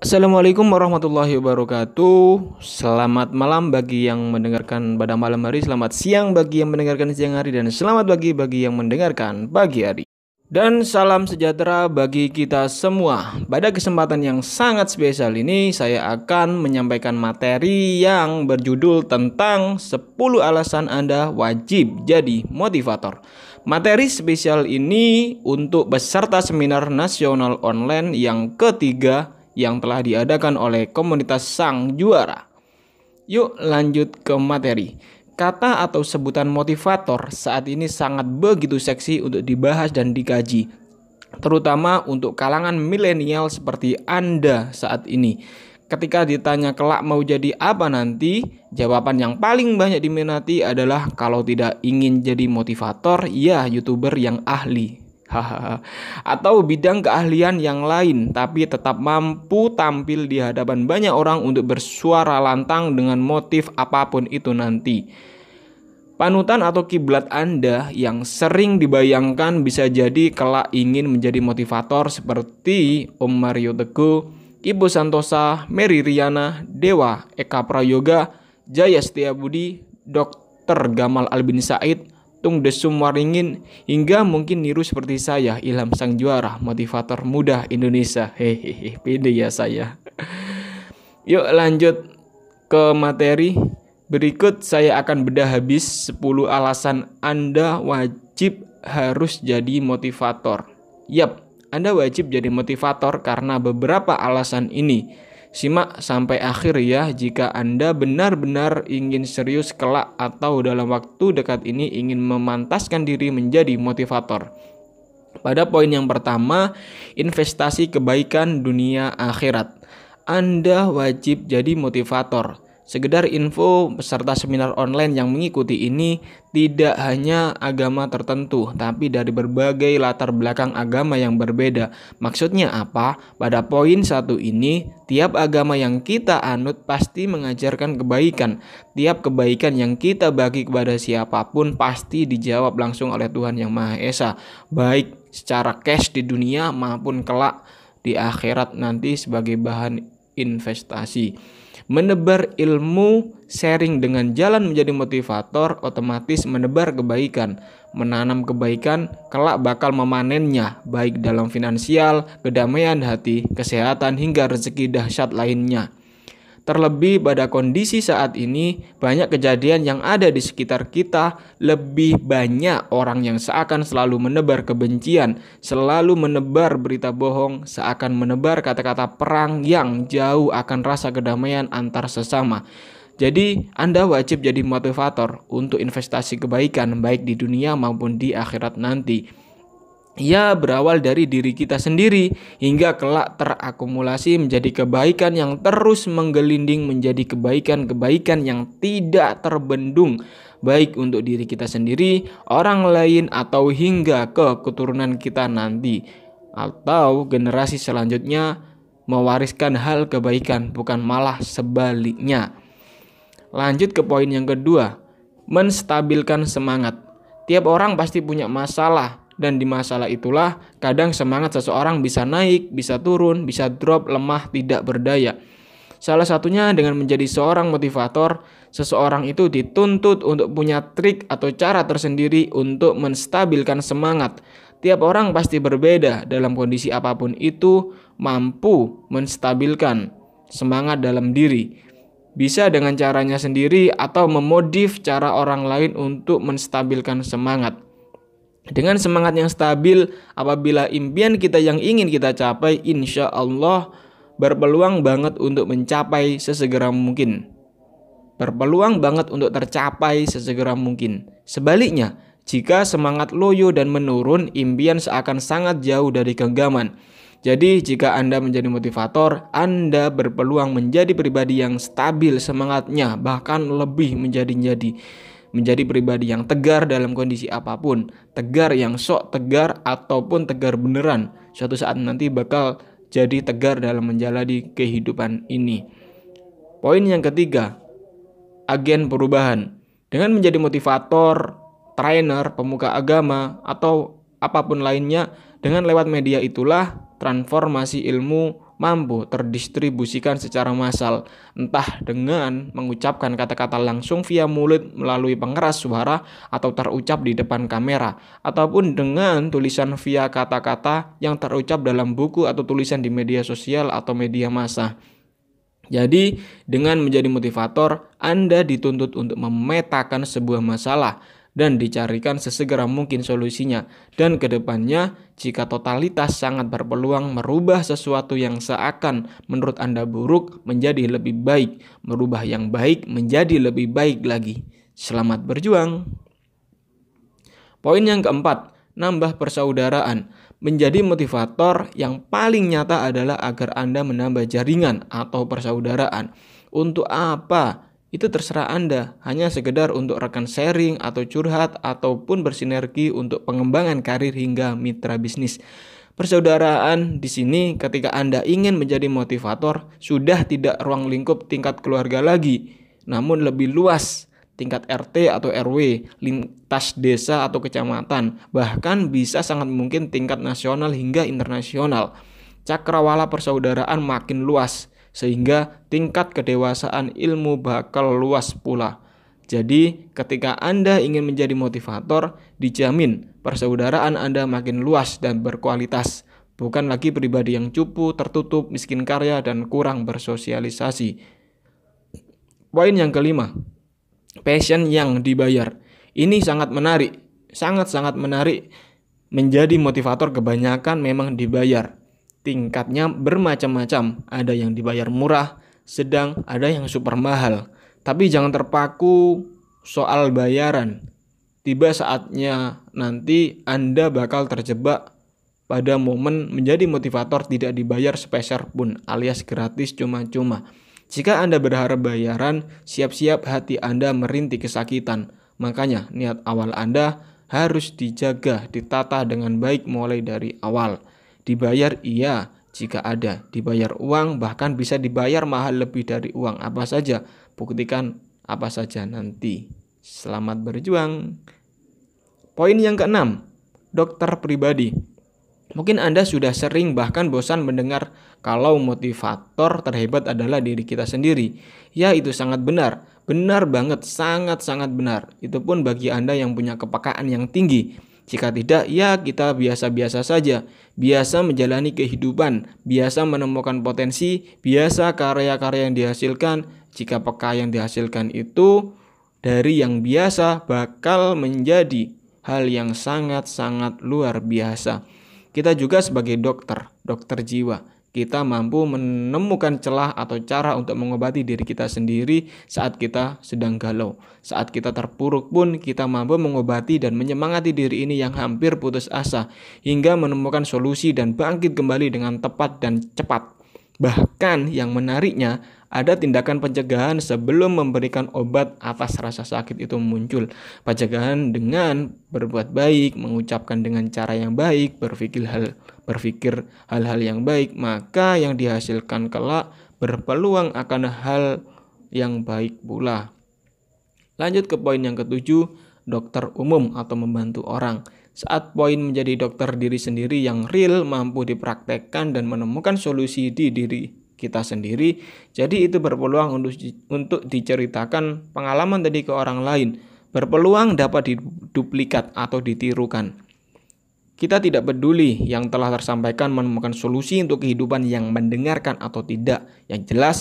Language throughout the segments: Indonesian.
Assalamualaikum warahmatullahi wabarakatuh. Selamat malam bagi yang mendengarkan pada malam hari, selamat siang bagi yang mendengarkan siang hari dan selamat pagi bagi yang mendengarkan pagi hari. Dan salam sejahtera bagi kita semua. Pada kesempatan yang sangat spesial ini, saya akan menyampaikan materi yang berjudul tentang 10 alasan Anda wajib jadi motivator. Materi spesial ini untuk peserta seminar nasional online yang ketiga yang telah diadakan oleh komunitas sang juara. Yuk lanjut ke materi. Kata atau sebutan motivator saat ini sangat begitu seksi untuk dibahas dan dikaji, terutama untuk kalangan milenial seperti Anda saat ini. Ketika ditanya kelak mau jadi apa nanti, jawaban yang paling banyak diminati adalah kalau tidak ingin jadi motivator, ya YouTuber yang ahli atau bidang keahlian yang lain tapi tetap mampu tampil di hadapan banyak orang untuk bersuara lantang dengan motif apapun itu nanti. Panutan atau kiblat Anda yang sering dibayangkan bisa jadi kelak ingin menjadi motivator seperti Om Mario Teguh, Ibu Santosa, Mary Riana, Dewa, Eka Prayoga, Jaya Setiabudi, Dr. Gamal Albin Said, tung desum waringin hingga mungkin niru seperti saya Ilham Sang Juara motivator muda Indonesia hehehe pede ya saya yuk lanjut ke materi berikut saya akan bedah habis 10 alasan Anda wajib harus jadi motivator yap Anda wajib jadi motivator karena beberapa alasan ini Simak sampai akhir ya jika Anda benar-benar ingin serius kelak atau dalam waktu dekat ini ingin memantaskan diri menjadi motivator. Pada poin yang pertama, investasi kebaikan dunia akhirat. Anda wajib jadi motivator. Sekedar info, peserta seminar online yang mengikuti ini tidak hanya agama tertentu, tapi dari berbagai latar belakang agama yang berbeda. Maksudnya apa? Pada poin satu ini, tiap agama yang kita anut pasti mengajarkan kebaikan. Tiap kebaikan yang kita bagi kepada siapapun pasti dijawab langsung oleh Tuhan Yang Maha Esa, baik secara cash di dunia maupun kelak di akhirat nanti sebagai bahan investasi menebar ilmu, sharing dengan jalan menjadi motivator, otomatis menebar kebaikan. Menanam kebaikan kelak bakal memanennya, baik dalam finansial, kedamaian hati, kesehatan, hingga rezeki dahsyat lainnya. Terlebih pada kondisi saat ini, banyak kejadian yang ada di sekitar kita, lebih banyak orang yang seakan selalu menebar kebencian, selalu menebar berita bohong, seakan menebar kata-kata perang yang jauh akan rasa kedamaian antar sesama. Jadi, Anda wajib jadi motivator untuk investasi kebaikan, baik di dunia maupun di akhirat nanti. Ia berawal dari diri kita sendiri hingga kelak terakumulasi menjadi kebaikan yang terus menggelinding menjadi kebaikan-kebaikan yang tidak terbendung baik untuk diri kita sendiri, orang lain atau hingga ke keturunan kita nanti atau generasi selanjutnya mewariskan hal kebaikan bukan malah sebaliknya. Lanjut ke poin yang kedua, menstabilkan semangat. Tiap orang pasti punya masalah dan di masalah itulah kadang semangat seseorang bisa naik, bisa turun, bisa drop, lemah, tidak berdaya. Salah satunya dengan menjadi seorang motivator, seseorang itu dituntut untuk punya trik atau cara tersendiri untuk menstabilkan semangat. Tiap orang pasti berbeda dalam kondisi apapun itu mampu menstabilkan semangat dalam diri. Bisa dengan caranya sendiri atau memodif cara orang lain untuk menstabilkan semangat. Dengan semangat yang stabil, apabila impian kita yang ingin kita capai, insya Allah berpeluang banget untuk mencapai sesegera mungkin. Berpeluang banget untuk tercapai sesegera mungkin. Sebaliknya, jika semangat loyo dan menurun, impian seakan sangat jauh dari genggaman. Jadi, jika Anda menjadi motivator, Anda berpeluang menjadi pribadi yang stabil semangatnya, bahkan lebih menjadi-jadi menjadi pribadi yang tegar dalam kondisi apapun, tegar yang sok tegar ataupun tegar beneran. Suatu saat nanti bakal jadi tegar dalam menjalani kehidupan ini. Poin yang ketiga, agen perubahan. Dengan menjadi motivator, trainer, pemuka agama, atau apapun lainnya, dengan lewat media itulah transformasi ilmu mampu terdistribusikan secara massal, entah dengan mengucapkan kata-kata langsung via mulut melalui pengeras suara atau terucap di depan kamera, ataupun dengan tulisan via kata-kata yang terucap dalam buku atau tulisan di media sosial atau media massa. Jadi, dengan menjadi motivator, Anda dituntut untuk memetakan sebuah masalah dan dicarikan sesegera mungkin solusinya. Dan kedepannya, jika totalitas sangat berpeluang merubah sesuatu yang seakan menurut Anda buruk menjadi lebih baik, merubah yang baik menjadi lebih baik lagi. Selamat berjuang. Poin yang keempat, nambah persaudaraan. Menjadi motivator yang paling nyata adalah agar Anda menambah jaringan atau persaudaraan. Untuk apa? itu terserah Anda, hanya sekedar untuk rekan sharing atau curhat ataupun bersinergi untuk pengembangan karir hingga mitra bisnis. Persaudaraan di sini ketika Anda ingin menjadi motivator sudah tidak ruang lingkup tingkat keluarga lagi, namun lebih luas tingkat RT atau RW, lintas desa atau kecamatan, bahkan bisa sangat mungkin tingkat nasional hingga internasional. Cakrawala persaudaraan makin luas, sehingga tingkat kedewasaan ilmu bakal luas pula. Jadi, ketika Anda ingin menjadi motivator, dijamin persaudaraan Anda makin luas dan berkualitas, bukan lagi pribadi yang cupu, tertutup, miskin karya, dan kurang bersosialisasi. Poin yang kelima, passion yang dibayar. Ini sangat menarik, sangat-sangat menarik. Menjadi motivator kebanyakan memang dibayar tingkatnya bermacam-macam. Ada yang dibayar murah, sedang, ada yang super mahal. Tapi jangan terpaku soal bayaran. Tiba saatnya nanti Anda bakal terjebak pada momen menjadi motivator tidak dibayar sepeser pun alias gratis cuma-cuma. Jika Anda berharap bayaran, siap-siap hati Anda merintih kesakitan. Makanya niat awal Anda harus dijaga, ditata dengan baik mulai dari awal. Dibayar iya, jika ada. Dibayar uang bahkan bisa dibayar mahal lebih dari uang apa saja. Buktikan apa saja nanti. Selamat berjuang. Poin yang keenam, dokter pribadi. Mungkin Anda sudah sering bahkan bosan mendengar kalau motivator terhebat adalah diri kita sendiri. Ya itu sangat benar, benar banget, sangat-sangat benar. Itu pun bagi Anda yang punya kepekaan yang tinggi jika tidak, ya kita biasa-biasa saja, biasa menjalani kehidupan, biasa menemukan potensi, biasa karya-karya yang dihasilkan. Jika peka yang dihasilkan itu dari yang biasa bakal menjadi hal yang sangat-sangat luar biasa. Kita juga sebagai dokter, dokter jiwa, kita mampu menemukan celah atau cara untuk mengobati diri kita sendiri saat kita sedang galau. Saat kita terpuruk pun kita mampu mengobati dan menyemangati diri ini yang hampir putus asa hingga menemukan solusi dan bangkit kembali dengan tepat dan cepat. Bahkan yang menariknya ada tindakan pencegahan sebelum memberikan obat atas rasa sakit itu muncul. Pencegahan dengan berbuat baik, mengucapkan dengan cara yang baik, berpikir hal berpikir hal-hal yang baik, maka yang dihasilkan kelak berpeluang akan hal yang baik pula. Lanjut ke poin yang ketujuh, dokter umum atau membantu orang. Saat poin menjadi dokter diri sendiri yang real mampu dipraktekkan dan menemukan solusi di diri kita sendiri. Jadi itu berpeluang untuk untuk diceritakan pengalaman tadi ke orang lain. Berpeluang dapat diduplikat atau ditirukan. Kita tidak peduli yang telah tersampaikan menemukan solusi untuk kehidupan yang mendengarkan atau tidak. Yang jelas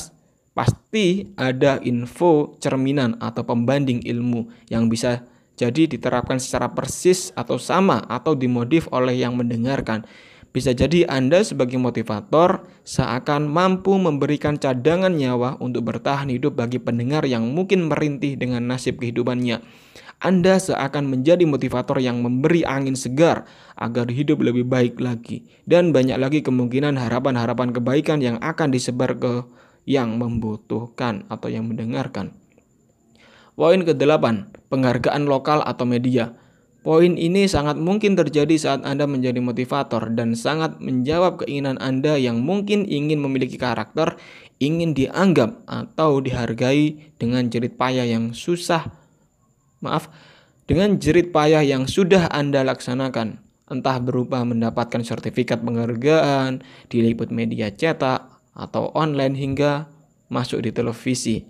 pasti ada info cerminan atau pembanding ilmu yang bisa jadi diterapkan secara persis atau sama atau dimodif oleh yang mendengarkan. Bisa jadi Anda sebagai motivator seakan mampu memberikan cadangan nyawa untuk bertahan hidup bagi pendengar yang mungkin merintih dengan nasib kehidupannya. Anda seakan menjadi motivator yang memberi angin segar agar hidup lebih baik lagi dan banyak lagi kemungkinan harapan-harapan kebaikan yang akan disebar ke yang membutuhkan atau yang mendengarkan. Poin ke-8, penghargaan lokal atau media. Poin ini sangat mungkin terjadi saat Anda menjadi motivator dan sangat menjawab keinginan Anda yang mungkin ingin memiliki karakter, ingin dianggap atau dihargai dengan jerit payah yang susah. Maaf, dengan jerit payah yang sudah Anda laksanakan, entah berupa mendapatkan sertifikat penghargaan, diliput media cetak atau online hingga masuk di televisi.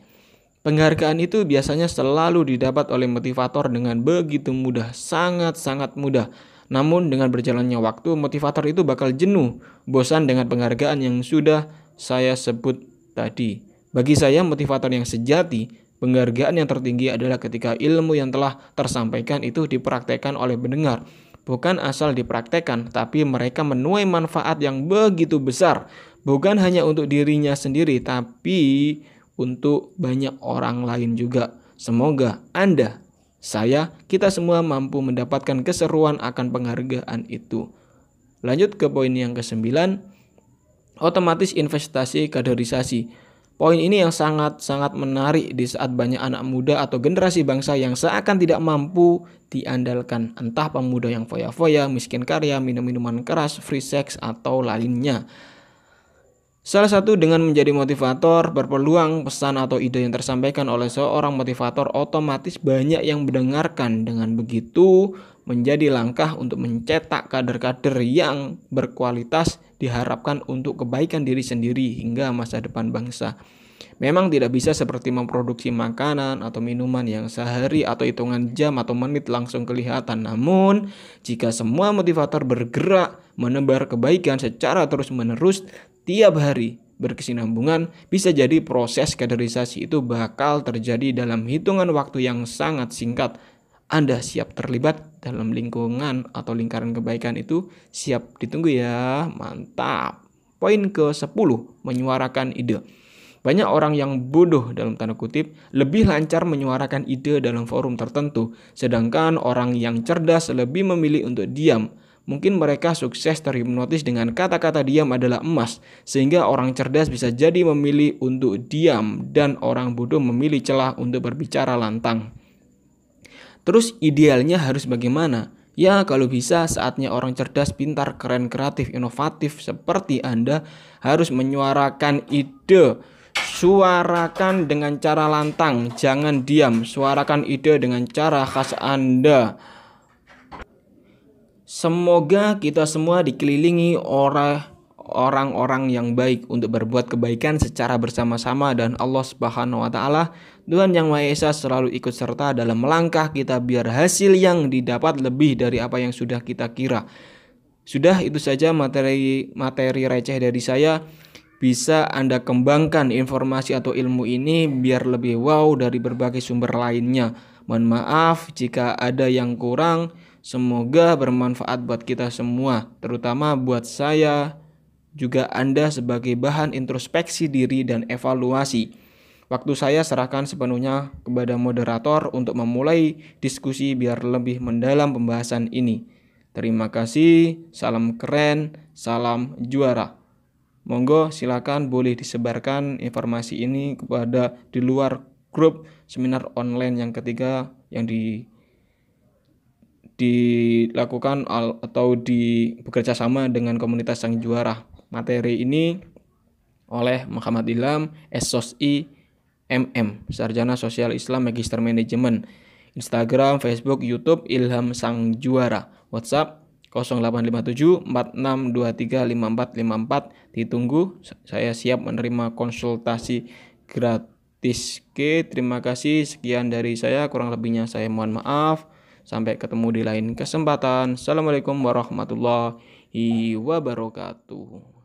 Penghargaan itu biasanya selalu didapat oleh motivator dengan begitu mudah, sangat-sangat mudah. Namun dengan berjalannya waktu, motivator itu bakal jenuh, bosan dengan penghargaan yang sudah saya sebut tadi. Bagi saya, motivator yang sejati, penghargaan yang tertinggi adalah ketika ilmu yang telah tersampaikan itu dipraktekkan oleh pendengar. Bukan asal dipraktekkan, tapi mereka menuai manfaat yang begitu besar. Bukan hanya untuk dirinya sendiri, tapi untuk banyak orang lain juga. Semoga Anda, saya, kita semua mampu mendapatkan keseruan akan penghargaan itu. Lanjut ke poin yang kesembilan, otomatis investasi kaderisasi. Poin ini yang sangat-sangat menarik di saat banyak anak muda atau generasi bangsa yang seakan tidak mampu diandalkan. Entah pemuda yang foya-foya, miskin karya, minum-minuman keras, free sex, atau lainnya. Salah satu dengan menjadi motivator, berpeluang pesan atau ide yang tersampaikan oleh seorang motivator otomatis banyak yang mendengarkan. Dengan begitu, menjadi langkah untuk mencetak kader-kader yang berkualitas diharapkan untuk kebaikan diri sendiri hingga masa depan bangsa. Memang tidak bisa seperti memproduksi makanan atau minuman yang sehari atau hitungan jam atau menit langsung kelihatan. Namun, jika semua motivator bergerak menebar kebaikan secara terus-menerus, setiap hari berkesinambungan, bisa jadi proses kaderisasi itu bakal terjadi dalam hitungan waktu yang sangat singkat. Anda siap terlibat dalam lingkungan atau lingkaran kebaikan itu? Siap ditunggu ya, mantap. Poin ke-10, menyuarakan ide. Banyak orang yang bodoh dalam tanda kutip lebih lancar menyuarakan ide dalam forum tertentu, sedangkan orang yang cerdas lebih memilih untuk diam Mungkin mereka sukses terhipnotis dengan kata-kata diam adalah emas, sehingga orang cerdas bisa jadi memilih untuk diam dan orang bodoh memilih celah untuk berbicara lantang. Terus idealnya harus bagaimana? Ya kalau bisa saatnya orang cerdas, pintar, keren, kreatif, inovatif seperti Anda harus menyuarakan ide. Suarakan dengan cara lantang, jangan diam. Suarakan ide dengan cara khas Anda. Semoga kita semua dikelilingi orang-orang yang baik untuk berbuat kebaikan secara bersama-sama dan Allah Subhanahu wa taala Tuhan Yang Maha Esa selalu ikut serta dalam melangkah kita biar hasil yang didapat lebih dari apa yang sudah kita kira. Sudah itu saja materi materi receh dari saya. Bisa Anda kembangkan informasi atau ilmu ini biar lebih wow dari berbagai sumber lainnya. Mohon maaf jika ada yang kurang. Semoga bermanfaat buat kita semua, terutama buat saya, juga Anda sebagai bahan introspeksi diri dan evaluasi. Waktu saya serahkan sepenuhnya kepada moderator untuk memulai diskusi biar lebih mendalam pembahasan ini. Terima kasih, salam keren, salam juara. Monggo silakan boleh disebarkan informasi ini kepada di luar grup seminar online yang ketiga yang di dilakukan atau di bekerja sama dengan komunitas sang juara. Materi ini oleh Muhammad Ilham, SOSI, MM, Sarjana Sosial Islam Magister Manajemen. Instagram, Facebook, YouTube Ilham Sang Juara. WhatsApp 0857 46235454 ditunggu saya siap menerima konsultasi gratis. Oke, terima kasih sekian dari saya kurang lebihnya saya mohon maaf. Sampai ketemu di lain kesempatan. Assalamualaikum warahmatullahi wabarakatuh.